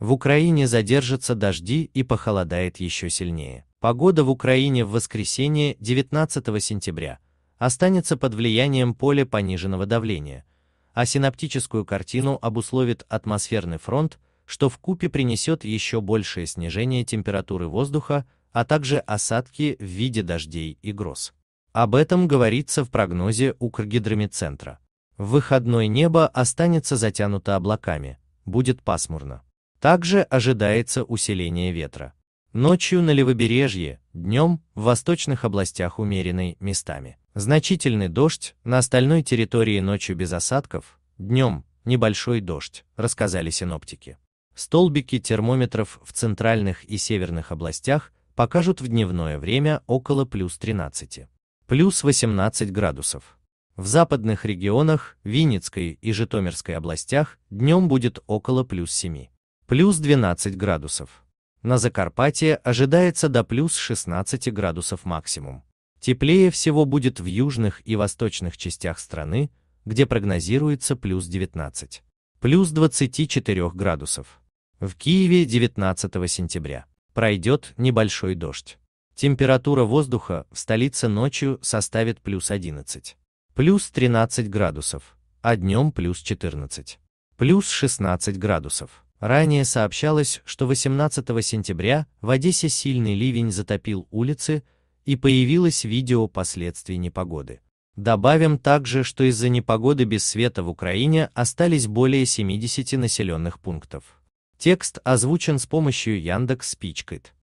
В Украине задержатся дожди и похолодает еще сильнее. Погода в Украине в воскресенье 19 сентября останется под влиянием поля пониженного давления, а синаптическую картину обусловит атмосферный фронт, что в купе принесет еще большее снижение температуры воздуха, а также осадки в виде дождей и гроз. Об этом говорится в прогнозе Укргидромедцентра. В выходной небо останется затянуто облаками, будет пасмурно. Также ожидается усиление ветра. Ночью на левобережье, днем в восточных областях умеренный местами. Значительный дождь, на остальной территории ночью без осадков, днем небольшой дождь, рассказали синоптики. Столбики термометров в центральных и северных областях покажут в дневное время около плюс 13, плюс 18 градусов. В западных регионах, Винницкой и Житомирской областях днем будет около плюс 7 плюс 12 градусов. На Закарпатье ожидается до плюс 16 градусов максимум. Теплее всего будет в южных и восточных частях страны, где прогнозируется плюс 19, плюс 24 градусов. В Киеве 19 сентября пройдет небольшой дождь. Температура воздуха в столице ночью составит плюс 11, плюс 13 градусов, а днем плюс 14, плюс 16 градусов. Ранее сообщалось, что 18 сентября в Одессе сильный ливень затопил улицы, и появилось видео последствий непогоды. Добавим также, что из-за непогоды без света в Украине остались более 70 населенных пунктов. Текст озвучен с помощью Яндекс